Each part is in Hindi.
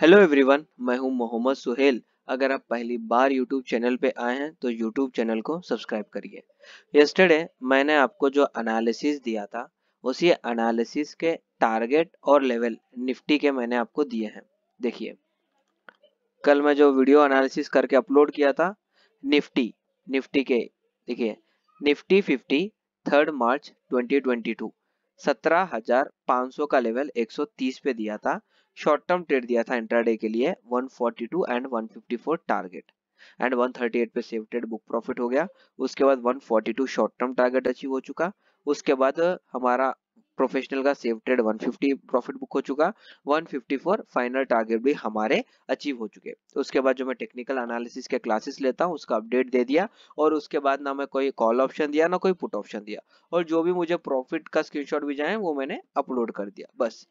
हेलो एवरीवन मैं हूं मोहम्मद सुहेल अगर आप पहली बार यूट्यूब चैनल पे आए हैं तो यूट्यूब चैनल को सब्सक्राइब करिए यस्टरडे मैंने आपको जो एनालिसिस दिया था उसी एनालिसिस के टारगेट और लेवल निफ्टी के मैंने आपको दिए हैं देखिए कल मैं जो वीडियो एनालिसिस करके अपलोड किया था निफ्टी निफ्टी के देखिए Nifty fifty third March twenty 17,500 का लेवल 130 पे दिया था शॉर्ट टर्म ट्रेड दिया था इंटरडे के लिए 142 एंड 154 टारगेट एंड 138 पे सेव ट्रेड बुक प्रॉफिट हो गया उसके बाद 142 शॉर्ट टर्म टारगेट अचीव हो चुका उसके बाद हमारा प्रोफेशनल का सेव ट्रेड 150 प्रॉफिट बुक हो चुका 154 फाइनल टारगेट भी हमारे अचीव हो चुके तो उसके बाद जो मैं टेक्निकल एनालिसिस के क्लासेस लेता हूँ उसका अपडेट दे दिया और उसके बाद ना मैं कोई कॉल ऑप्शन दिया ना कोई पुट ऑप्शन दिया और जो भी मुझे प्रॉफिट का स्क्रीनशॉट भी जाए वो मैंने अपलोड कर दिया बस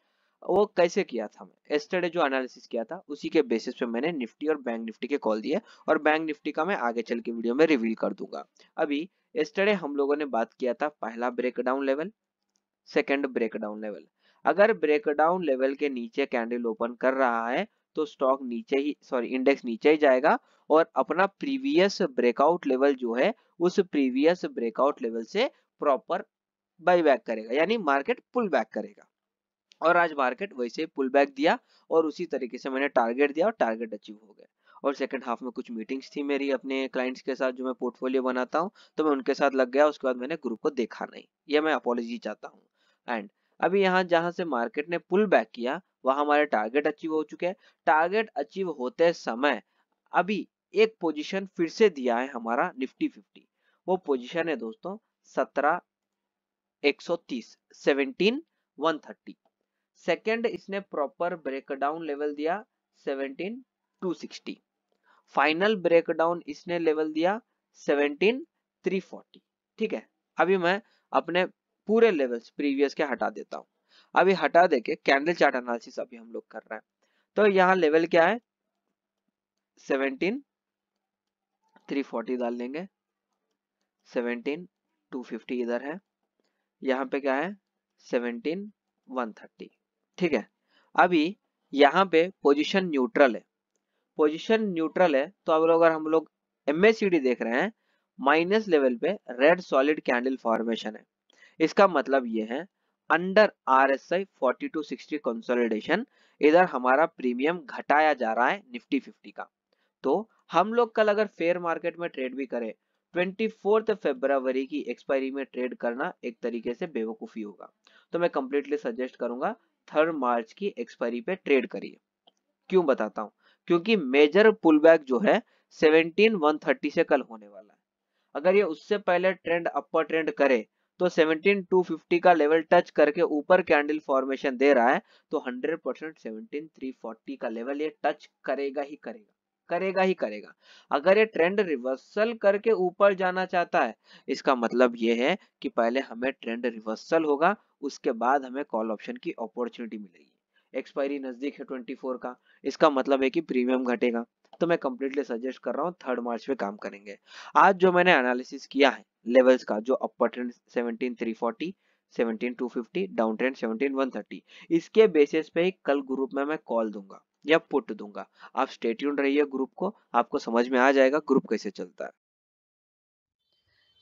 वो कैसे किया था मैं एस्टरडे जो एनालिसिस किया था उसी के बेसिस पे मैंने निफ्टी और बैंक निफ्टी के कॉल दिए और बैंक निफ्टी का मैं आगे चल के वीडियो में रिवील कर दूंगा अभी एस्टरडे हम लोगों ने बात किया था पहला breakdown level second breakdown level अगर ब्रेकडाउन लेवल के नीचे कैंडल ओपन कर रहा है तो स्टॉक नीचे ही सॉरी इंडेक्स नीचे ही जाएगा और अपना प्रीवियस ब्रेकआउट लेवल जो है उस प्रीवियस ब्रेकआउट लेवल से प्रॉपर बाई बैक करेगा यानी मार्केट पुल बैक करेगा और आज मार्केट वैसे पुल बैक दिया और उसी तरीके से मैंने टारगेट दिया और टारगेट अचीव हो गया और सेकंड हाफ में कुछ मीटिंग्स थी मेरी अपने क्लाइंट्स के साथ जो मैं पोर्टफोलियो बनाता हूँ तो मैं उनके साथ लग गया उसके बाद मैंने ग्रुप को देखा नहीं ये मैं अपॉलोजी चाहता हूँ एंड अभी यहाँ जहां से मार्केट ने पुल बैक किया वहां हमारे टारगेट अचीव हो चुके हैं टारगेट अचीव होते समय अभी एक पोजीशन फिर से दिया है हमारा निफ्टी फिफ्टी वो पोजीशन है दोस्तों सत्रह एक सौ तीस सेवनटीन वन थर्टी सेकेंड इसने प्रॉपर ब्रेकडाउन लेवल दिया seventeen two sixty final breakdown इसने लेवल दिया सेवनटीन थ्री फोर्टी ठीक है अभी मैं अपने पूरे लेवल्स प्रीवियस के हटा देता हूँ अभी हटा दे के कैंडल चार्ट एनालिसिस अभी हम लोग कर रहे हैं तो यहाँ लेवल क्या है सेवनटीन थ्री फोर्टी डाल लेंगे सेवनटीन टू फिफ्टी इधर है यहाँ पे क्या है सेवनटीन वन थर्टी ठीक है अभी यहाँ पे पोजीशन न्यूट्रल है पोजीशन न्यूट्रल है तो अब अगर हम लोग एमएसीडी देख रहे हैं माइनस लेवल पे रेड सॉलिड कैंडल फॉर्मेशन है इसका मतलब ये है under R S I forty two sixty consolidation इधर हमारा प्रीमियम घटाया जा रहा है निफ्टी फिफ्टी का तो हम लोग कल अगर फेयर मार्केट में ट्रेड भी करें ट्वेंटी फोर्थ फेब्रवरी की एक्सपायरी में ट्रेड करना एक तरीके से बेवकूफी होगा तो मैं कंप्लीटली सजेस्ट करूंगा थर्ड मार्च की एक्सपायरी पे ट्रेड करिए क्यों बताता हूँ क्योंकि मेजर पुल जो है सेवनटीन से कल होने वाला है अगर ये उससे पहले ट्रेंड अपर ट्रेंड करे तो 17250 का लेवल टच करके ऊपर कैंडल फॉर्मेशन दे रहा है तो 100 परसेंट सेवनटीन का लेवल ये टच करेगा ही करेगा करेगा ही करेगा अगर ये ट्रेंड रिवर्सल करके ऊपर जाना चाहता है इसका मतलब ये है कि पहले हमें ट्रेंड रिवर्सल होगा उसके बाद हमें कॉल ऑप्शन की अपॉर्चुनिटी मिलेगी एक्सपायरी नजदीक है 24 का इसका मतलब है कि प्रीमियम घटेगा तो मैं कंप्लीटली सजेस्ट कर रहा हूँ थर्ड मार्च पे काम करेंगे आज जो मैंने एनालिसिस किया है लेवल्स का जो upper trend seventeen three forty 17250 down trend 17130 इसके बेसिस पे ही कल ग्रुप में मैं कॉल दूंगा या पुट दूंगा आप स्टेट्यून रहिए ग्रुप को आपको समझ में आ जाएगा ग्रुप कैसे चलता है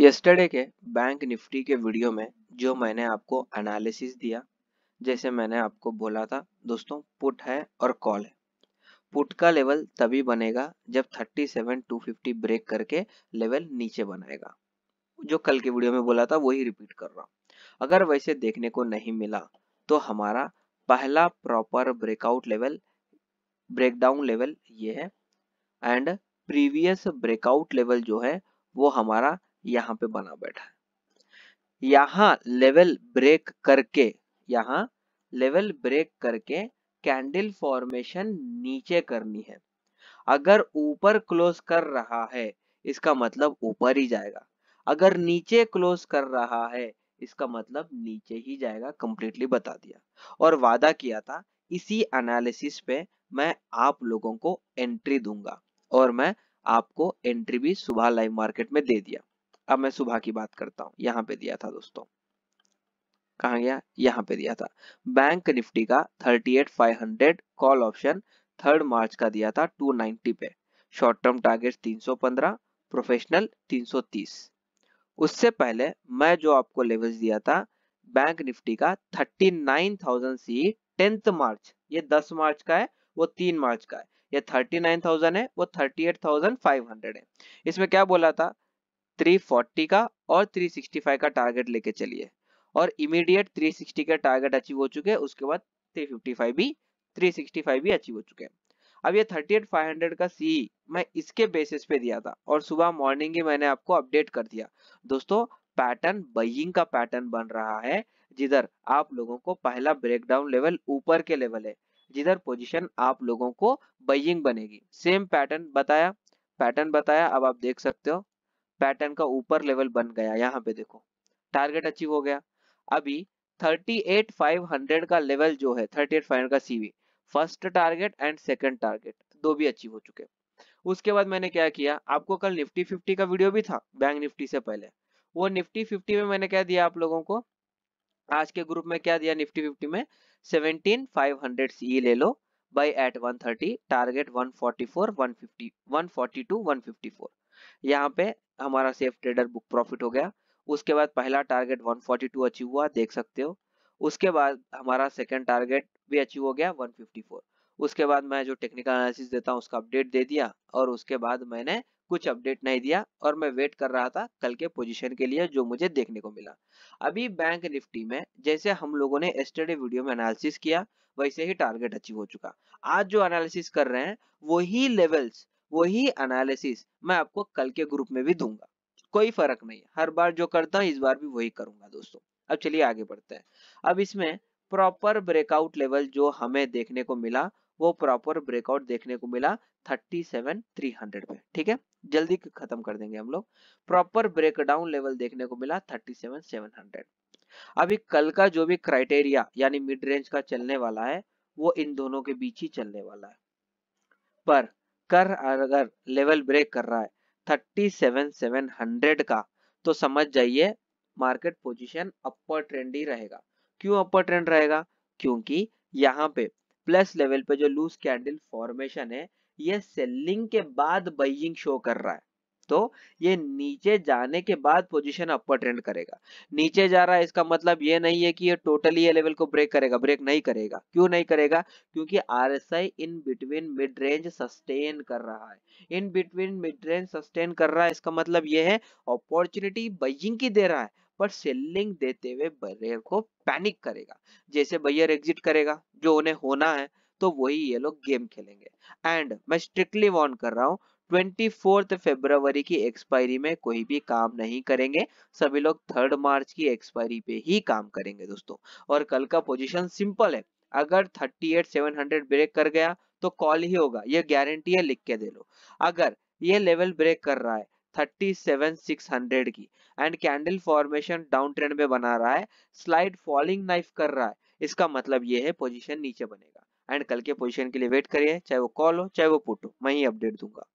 यस्टरडे के बैंक निफ्टी के वीडियो में जो मैंने आपको एनालिसिस दिया जैसे मैंने आपको बोला था दोस्तों पुट है और कॉल है पुट का लेवल तभी बनेगा जब 37,250 ब्रेक करके लेवल नीचे बनाएगा जो कल के वीडियो में बोला था वही रिपीट कर रहा हूँ अगर वैसे देखने को नहीं मिला तो हमारा पहला proper breakout level breakdown level ये है एंड प्रीवियस ब्रेकआउट लेवल जो है वो हमारा यहां पे बना बैठा है यहाँ लेवल ब्रेक करके यहां लेवल ब्रेक करके कैंडल फॉर्मेशन नीचे करनी है अगर ऊपर क्लोज कर रहा है इसका मतलब ऊपर ही जाएगा अगर नीचे क्लोज कर रहा है इसका मतलब नीचे ही जाएगा कंप्लीटली बता दिया और वादा किया था इसी एनालिसिस पे मैं आप लोगों को एंट्री दूंगा और मैं आपको एंट्री भी सुबह लाइव मार्केट में दे दिया अब मैं सुबह की बात करता हूँ यहाँ पे दिया था दोस्तों कहा गया यहाँ पे दिया था बैंक निफ्टी का 38,500 कॉल ऑप्शन थर्ड मार्च का दिया था 290 पे शॉर्ट टर्म टारगेट 315 प्रोफेशनल 330 उससे पहले मैं जो आपको लेवल्स दिया था बैंक निफ्टी का 39,000 सी टेंथ मार्च ये 10 मार्च का है वो 3 मार्च का है ये 39,000 है वो 38,500 है इसमें क्या बोला था 340 का और 365 का टारगेट लेके चलिए और इमीडिएट 360 के टारगेट अचीव हो चुके हैं उसके बाद 355 भी 365 भी अचीव हो चुके हैं अब ये 38500 का सी मैं इसके बेसिस पे दिया था और सुबह मॉर्निंग ही मैंने आपको अपडेट कर दिया दोस्तों पैटर्न बइंग का पैटर्न बन रहा है जिधर आप लोगों को पहला ब्रेकडाउन लेवल ऊपर के लेवल है जिधर पोजिशन आप लोगों को बइंग बनेगी सेम पैटर्न बताया पैटर्न बताया अब आप देख सकते हो पैटर्न का ऊपर लेवल बन गया यहाँ पे देखो टारगेट अचीव हो गया अभी 38500 का लेवल जो है 38500 का CV first target and second target दो भी अचीव हो चुके उसके बाद मैंने क्या किया आपको कल निफ्टी 50 का वीडियो भी था बैंक निफ्टी से पहले वो निफ्टी 50 में मैंने क्या दिया आप लोगों को आज के ग्रुप में क्या दिया निफ्टी 50 में सेवनटीन फाइव सीई ले लो buy at one target one forty four one four यहाँ पे हमारा सेफ ट्रेडर बुक प्रॉफिट हो गया उसके बाद पहला टारगेट 142 फोर्टी अचीव हुआ देख सकते हो उसके बाद हमारा सेकंड टारगेट भी अचीव हो गया 154 उसके बाद मैं जो टेक्निकल एनालिसिस देता हूँ उसका अपडेट दे दिया और उसके बाद मैंने कुछ अपडेट नहीं दिया और मैं वेट कर रहा था कल के पोजीशन के लिए जो मुझे देखने को मिला अभी बैंक निफ्टी में जैसे हम लोगों ने एस्टरडे वीडियो में एनालिसिस किया वैसे ही टारगेट अचीव हो चुका आज जो एनालिसिस कर रहे हैं वही लेवल्स वही एनालिसिस मैं आपको कल के ग्रुप में भी दूंगा कोई फर्क नहीं हर बार जो करता हूँ इस बार भी वही करूंगा दोस्तों अब चलिए आगे बढ़ते हैं अब इसमें प्रॉपर ब्रेकआउट लेवल जो हमें देखने को मिला वो प्रॉपर ब्रेकआउट देखने को मिला 37,300 पे ठीक है जल्दी खत्म कर देंगे हम लोग प्रॉपर ब्रेकडाउन लेवल देखने को मिला 37,700 अभी कल का जो भी क्राइटेरिया यानी मिड रेंज का चलने वाला है वो इन दोनों के बीच ही चलने वाला है पर कर अगर लेवल ब्रेक कर रहा है थर्टी सेवन सेवन हंड्रेड का तो समझ जाइए मार्केट पोजीशन अपर ट्रेंड ही रहेगा क्यों अपर ट्रेंड रहेगा क्योंकि यहाँ पे प्लस लेवल पे जो लूज कैंडल फॉर्मेशन है ये सेलिंग के बाद बाइंग शो कर रहा है तो ये नीचे जाने के बाद पोजीशन अपर ट्रेंड करेगा नीचे जा रहा है इसका मतलब ये नहीं है कि ये टोटली ये लेवल को ब्रेक करेगा ब्रेक नहीं करेगा क्यों नहीं करेगा क्योंकि R in between mid range sustain कर रहा है in between mid range sustain कर रहा है इसका मतलब ये है अपॉर्चुनिटी बाइंग की दे रहा है पर सेलिंग देते हुए बैरियर को पैनिक करेगा जैसे बैयर एग्जिट करेगा जो उन्हें होना है तो वही ये लोग गेम खेलेंगे एंड मैं स्ट्रिक्टली वॉर्न कर रहा हूँ ट्वेंटी फोर्थ फेब्रवरी की एक्सपायरी में कोई भी काम नहीं करेंगे सभी लोग थर्ड मार्च की एक्सपायरी पे ही काम करेंगे दोस्तों और कल का पोजीशन सिंपल है अगर thirty eight seven hundred break कर गया तो कॉल ही होगा ये गारंटी है लिख के दे लो अगर ये लेवल ब्रेक कर रहा है 37600 की and candle formation down trend में बना रहा है स्लाइड फॉलिंग नाइफ कर रहा है इसका मतलब ये है पोजिशन नीचे बनेगा एंड कल के पोजिशन के लिए वेट करिए चाहे वो कॉल हो चाहे वो पुट हो मैं ही अपडेट दूंगा